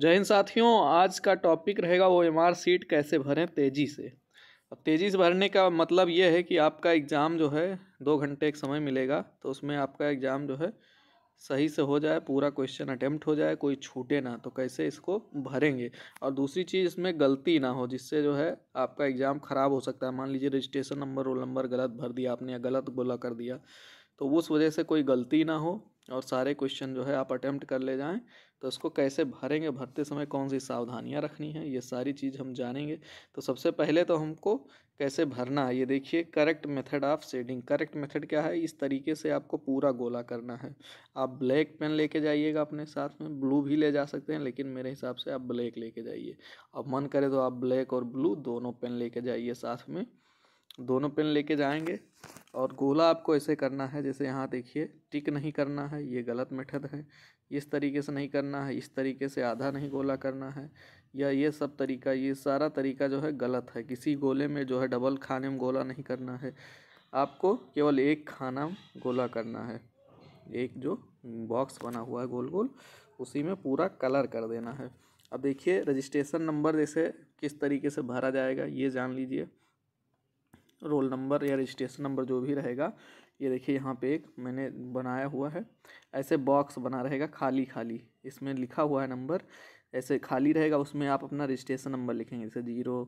जय हिंद साथियों आज का टॉपिक रहेगा वो एम आर सीट कैसे भरें तेज़ी से अब तेज़ी से भरने का मतलब ये है कि आपका एग्ज़ाम जो है दो घंटे एक समय मिलेगा तो उसमें आपका एग्ज़ाम जो है सही से हो जाए पूरा क्वेश्चन अटैम्प्ट हो जाए कोई छूटे ना तो कैसे इसको भरेंगे और दूसरी चीज़ इसमें गलती ना हो जिससे जो है आपका एग्ज़ाम ख़राब हो सकता है मान लीजिए रजिस्ट्रेशन नंबर रोल नंबर गलत भर दिया आपने या गलत बोला कर दिया तो उस वजह से कोई गलती ना हो और सारे क्वेश्चन जो है आप अटैम्प्ट कर ले जाएँ तो इसको कैसे भरेंगे भरते समय कौन सी सावधानियाँ रखनी है ये सारी चीज़ हम जानेंगे तो सबसे पहले तो हमको कैसे भरना है ये देखिए correct method of shading correct method क्या है इस तरीके से आपको पूरा गोला करना है आप ब्लैक पेन लेके जाइएगा अपने साथ में ब्लू भी ले जा सकते हैं लेकिन मेरे हिसाब से आप ब्लैक लेके जाइए अब मन करे तो आप ब्लैक और ब्लू दोनों पेन लेके जाइए साथ में दोनों पेन लेके जाएंगे और गोला आपको ऐसे करना है जैसे यहाँ देखिए टिक नहीं करना है ये गलत मेथड है इस तरीके से नहीं करना है इस तरीके से आधा नहीं गोला करना है या ये सब तरीका ये सारा तरीका जो है गलत है किसी गोले में जो है डबल खाने में गोला नहीं करना है आपको केवल एक खाना गोला करना है एक जो बॉक्स बना हुआ है गोल गोल उसी में पूरा कलर कर देना है अब देखिए रजिस्ट्रेशन नंबर जैसे किस तरीके से भरा जाएगा ये जान लीजिए रोल नंबर या रजिस्ट्रेशन नंबर जो भी रहेगा ये देखिए यहाँ पे एक मैंने बनाया हुआ है ऐसे बॉक्स बना रहेगा खाली खाली इसमें लिखा हुआ है नंबर ऐसे खाली रहेगा उसमें आप अपना रजिस्ट्रेशन नंबर लिखेंगे जैसे जीरो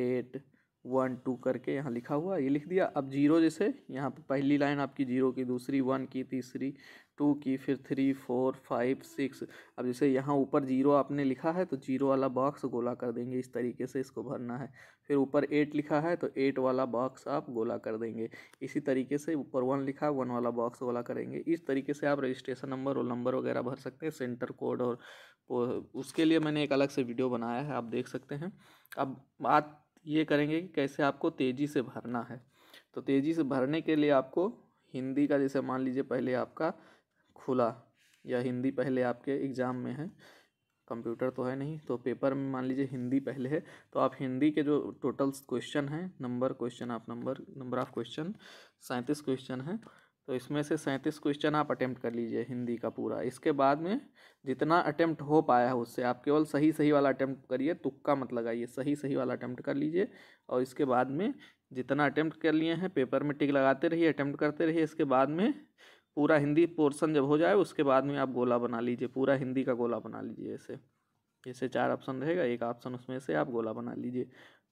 एट वन टू करके यहाँ लिखा हुआ ये लिख दिया अब जीरो जैसे यहाँ पर पहली लाइन आपकी जीरो की दूसरी वन की तीसरी टू की फिर थ्री फोर फाइव सिक्स अब जैसे यहाँ ऊपर जीरो आपने लिखा है तो जीरो वाला बॉक्स गोला कर देंगे इस तरीके से इसको भरना है फिर ऊपर एट लिखा है तो एट वाला बॉक्स आप गोला कर देंगे इसी तरीके से ऊपर वन लिखा है वन वाला बॉक्स गोला करेंगे इस तरीके से आप रजिस्ट्रेशन नंबर और नंबर वगैरह भर सकते हैं सेंटर कोड और उसके लिए मैंने एक अलग से वीडियो बनाया है आप देख सकते हैं अब बात ये करेंगे कि कैसे आपको तेज़ी से भरना है तो तेज़ी से भरने के लिए आपको हिंदी का जैसे मान लीजिए पहले आपका खुला या हिंदी पहले आपके एग्ज़ाम में है कंप्यूटर तो है नहीं तो पेपर में मान लीजिए हिंदी पहले है तो आप हिंदी के जो टोटल क्वेश्चन हैं नंबर क्वेश्चन आप नंबर नंबर ऑफ क्वेश्चन सैंतीस क्वेश्चन हैं तो इसमें से सैंतीस क्वेश्चन आप अटैम्प्ट कर लीजिए हिंदी का पूरा इसके बाद में जितना अटैम्प्ट हो पाया है उससे आप केवल सही सही वाला अटैम्प्ट करिए तुक्का मत लगाइए सही सही वाला अटैम्प्ट कर लीजिए और इसके बाद में जितना अटैम्प्ट कर लिए हैं पेपर में टिक लगाते रहिए अटैम्प्ट करते रहिए इसके बाद में पूरा हिंदी पोर्सन जब हो जाए उसके बाद में आप गोला बना लीजिए पूरा हिंदी का गोला बना लीजिए ऐसे जैसे चार ऑप्शन रहेगा एक ऑप्शन उसमें से आप गोला बना लीजिए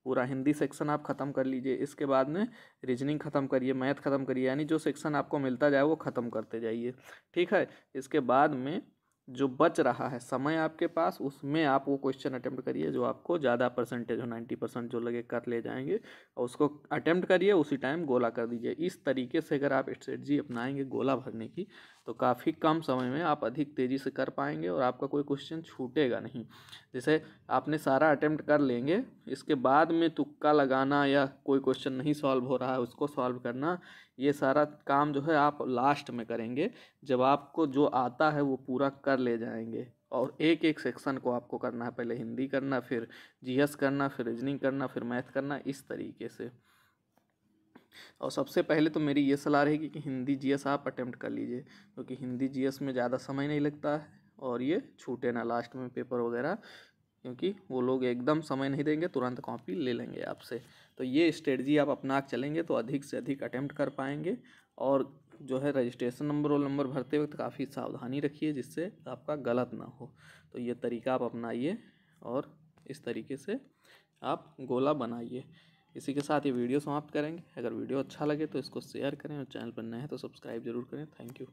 पूरा हिंदी सेक्शन आप ख़त्म कर लीजिए इसके बाद में रीजनिंग ख़त्म करिए मैथ ख़त्म करिए यानी जो सेक्शन आपको मिलता जाए वो ख़त्म करते जाइए ठीक है इसके बाद में जो बच रहा है समय आपके पास उसमें आप वो क्वेश्चन अटैम्प्ट करिए जो आपको ज़्यादा परसेंटेज हो नाइन्टी परसेंट जो लगे कर ले जाएंगे और उसको अटैम्प्ट करिए उसी टाइम गोला कर दीजिए इस तरीके से अगर आप स्ट्रेटजी अपनाएंगे गोला भरने की तो काफ़ी कम समय में आप अधिक तेज़ी से कर पाएंगे और आपका कोई क्वेश्चन छूटेगा नहीं जैसे आपने सारा अटैम्प्ट कर लेंगे इसके बाद में तुक्का लगाना या कोई क्वेश्चन नहीं सॉल्व हो रहा है उसको सॉल्व करना ये सारा काम जो है आप लास्ट में करेंगे जब आपको जो आता है वो पूरा कर ले जाएंगे और एक एक सेक्शन को आपको करना है पहले हिंदी करना फिर जीएस करना फिर रीजनिंग करना फिर मैथ करना इस तरीके से और सबसे पहले तो मेरी ये सलाह रहेगी कि हिंदी जीएस आप अटैम्प्ट कर लीजिए क्योंकि हिंदी जीएस में ज़्यादा समय नहीं लगता है और ये छूटे ना लास्ट में पेपर वगैरह क्योंकि वो लोग एकदम समय नहीं देंगे तुरंत कॉपी ले लेंगे आपसे तो ये स्ट्रेटजी आप अपना चलेंगे तो अधिक से अधिक अटैम्प्ट कर पाएंगे और जो है रजिस्ट्रेशन नंबर और नंबर भरते वक्त काफ़ी सावधानी रखिए जिससे आपका गलत ना हो तो ये तरीका आप अपनाइए और इस तरीके से आप गोला बनाइए इसी के साथ ये वीडियो समाप्त करेंगे अगर वीडियो अच्छा लगे तो इसको शेयर करें और चैनल पर नए हैं तो सब्सक्राइब जरूर करें थैंक यू